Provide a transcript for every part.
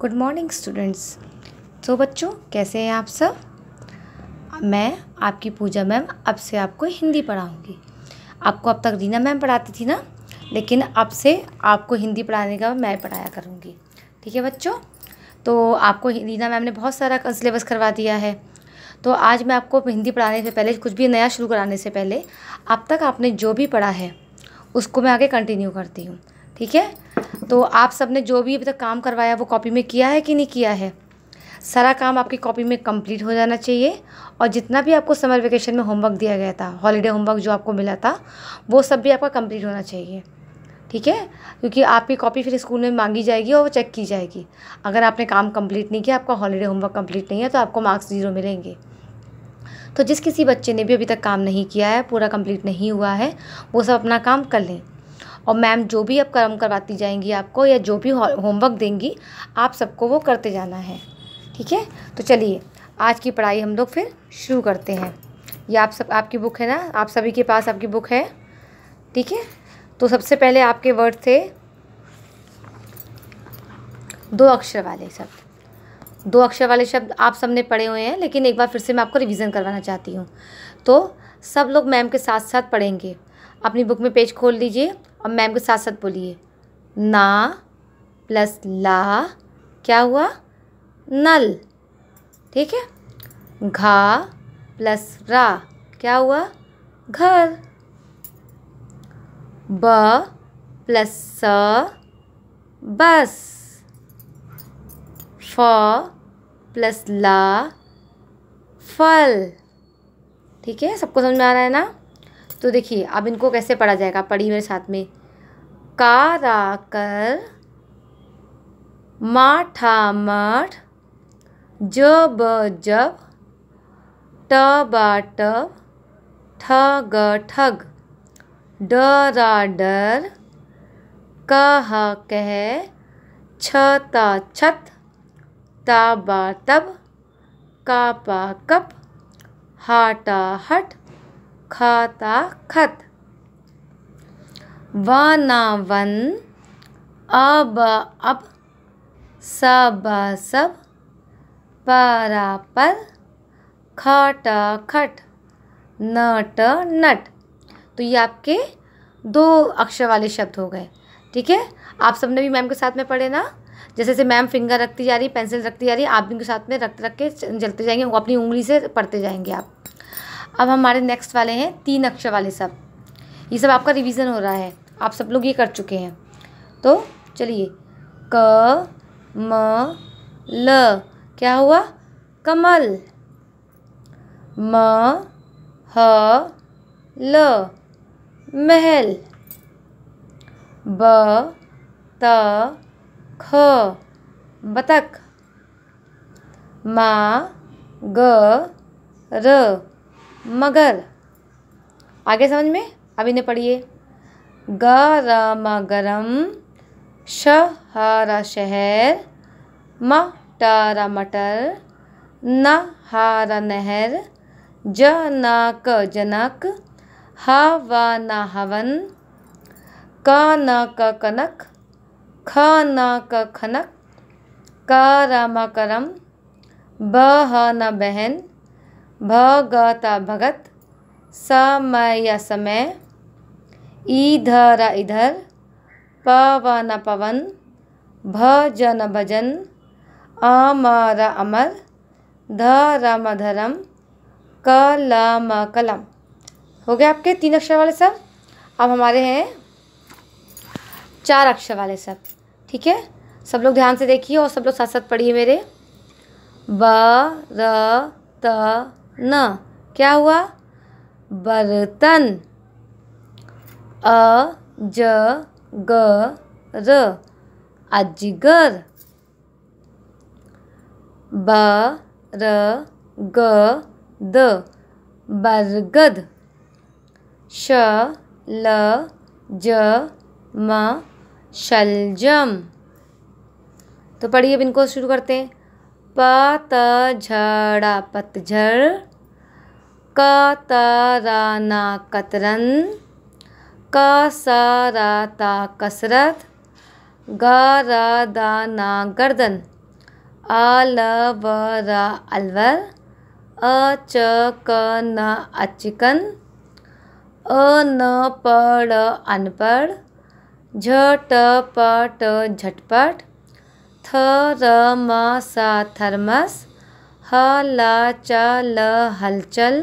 good morning students तो बच्चों कैसे हैं आप सब मैं आपकी पूजा मैम अब से आपको हिंदी पढ़ाऊँगी आपको अब तक रीना मैम पढ़ाती थी ना लेकिन अब से आपको हिंदी पढ़ाने का मैं पढ़ाया करूँगी ठीक है बच्चों तो आपको रीना मैम ने बहुत सारा सिलेबस करवा दिया है तो आज मैं आपको हिंदी पढ़ाने से पहले कुछ भी नया शुरू कराने से पहले अब तक आपने जो भी पढ़ा है उसको मैं आगे कंटिन्यू करती हूँ ठीक है तो आप सब ने जो भी अभी तक काम करवाया वो कॉपी में किया है कि नहीं किया है सारा काम आपकी कॉपी में कंप्लीट हो जाना चाहिए और जितना भी आपको समर वेकेशन में होमवर्क दिया गया था हॉलीडे होमवर्क जो आपको मिला था वो सब भी आपका कंप्लीट होना चाहिए ठीक है क्योंकि आपकी कॉपी फिर स्कूल में मांगी जाएगी और वो चेक की जाएगी अगर आपने काम कंप्लीट नहीं किया आपका हॉलीडे होमवर्क कंप्लीट नहीं है तो आपको मार्क्स ज़ीरो मिलेंगे तो जिस किसी बच्चे ने भी अभी तक काम नहीं किया है पूरा कंप्लीट नहीं हुआ है वो सब अपना काम कर लें और मैम जो भी अब कर्म करवाती जाएंगी आपको या जो भी होमवर्क देंगी आप सबको वो करते जाना है ठीक है तो चलिए आज की पढ़ाई हम लोग फिर शुरू करते हैं ये आप सब आपकी बुक है ना आप सभी के पास आपकी बुक है ठीक है तो सबसे पहले आपके वर्ड थे दो अक्षर वाले शब्द दो अक्षर वाले शब्द आप सबने पढ़े हुए हैं लेकिन एक बार फिर से मैं आपको रिवीजन करवाना चाहती हूँ तो सब लोग मैम के साथ साथ पढ़ेंगे अपनी बुक में पेज खोल लीजिए और मैम के साथ साथ बोलिए ना प्लस ला क्या हुआ नल ठीक है घा प्लस रा क्या हुआ घर ब प्लस स बस फ प्लस ला फल ठीक है सबको समझ में आ रहा है ना तो देखिए अब इनको कैसे पढ़ा जाएगा पढ़ी मेरे साथ में कारा कर माठा मठ जब जब टबा टब ठग ठग डरा डर कह कह छता छत ताबा तब कापा कप हाटा हट खाता खत वन अब अब सब सब पर खट खट नट नट तो ये आपके दो अक्षर वाले शब्द हो गए ठीक है आप सबने भी मैम के साथ में पढ़े ना जैसे जैसे मैम फिंगर रखती जा रही पेंसिल रखती जा रही आप भी उनके साथ में रख रख के चलते जाएंगे अपनी उंगली से पढ़ते जाएंगे आप अब हमारे नेक्स्ट वाले हैं तीन अक्षर वाले सब ये सब आपका रिवीजन हो रहा है आप सब लोग ये कर चुके हैं तो चलिए क म ल क्या हुआ कमल म ह ल महल ब त ख बतख मा ग र मगर आगे समझ में अभी इन्हें पढ़िए गरम श र शहर म र मटर ह र नहर ज न क जनक व न हवन क क कनक ख न क खनक म करम ह न बहन भ त भगत समय समय इधर न पवन भ न भजन र अमर ध अमर धरम ल म कलम हो गया आपके तीन अक्षर वाले सब अब हमारे हैं चार अक्षर वाले सब ठीक है सब लोग ध्यान से देखिए और सब लोग साथ साथ पढ़िए मेरे ब र त न क्या हुआ बर्तन अ ज ग र अजगर ब र ग द बरगद श ल ज म शलजम तो पढ़िए अब इनको शुरू करते हैं पतझड़ा पतझड़ क र न कतरन क र त कसरत ग र द न गर्दन ल व र अलवर अ च क न अचिकन अ न प ड़ अनपढ़ झ ट प ट झटपट थ र म सा थर्मस ह ला च ल हलचल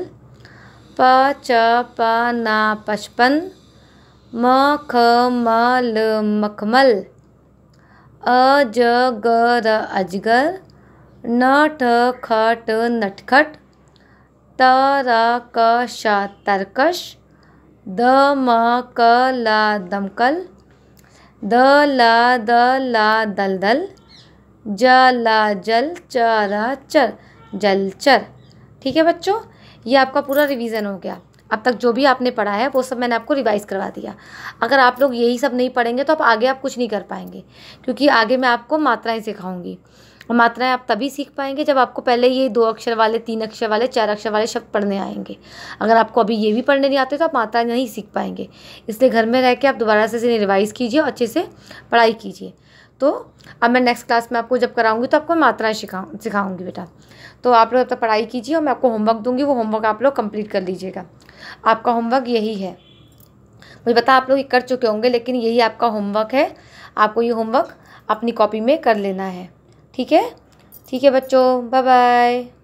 प च प ना पचपन म ख म ल मखमल अ ज ग र अजगर न ठ ख ट नटखट त र क श तरकश द म क ल दमकल द ल द ल दलदल ज ल जल च र चर जलचर ठीक है बच्चों ये आपका पूरा रिवीजन हो गया अब तक जो भी आपने पढ़ा है वो सब मैंने आपको रिवाइज़ करवा दिया अगर आप लोग यही सब नहीं पढ़ेंगे तो आप आगे आप कुछ नहीं कर पाएंगे क्योंकि आगे मैं आपको मात्राएँ सिखाऊंगी और मात्राएं आप तभी सीख पाएंगे जब आपको पहले ये दो अक्षर वाले तीन अक्षर वाले चार अक्षर वाले शब्द पढ़ने आएंगे अगर आपको अभी ये भी पढ़ने नहीं आते तो आप मात्राएँ नहीं सीख पाएंगे इसलिए घर में रह के आप दोबारा से इसे रिवाइज़ कीजिए और अच्छे से पढ़ाई कीजिए तो अब मैं नेक्स्ट क्लास में आपको जब कराऊंगी तो आपको मात्राएं सिखाऊँ सिखाऊंगी बेटा तो आप लोग तब तक पढ़ाई कीजिए और मैं आपको होमवर्क दूंगी वो होमवर्क आप लोग कंप्लीट कर लीजिएगा आपका होमवर्क यही है मुझे बता आप लोग ये कर चुके होंगे लेकिन यही आपका होमवर्क है आपको ये होमवर्क अपनी कॉपी में कर लेना है ठीक है ठीक है बच्चों बाय बाय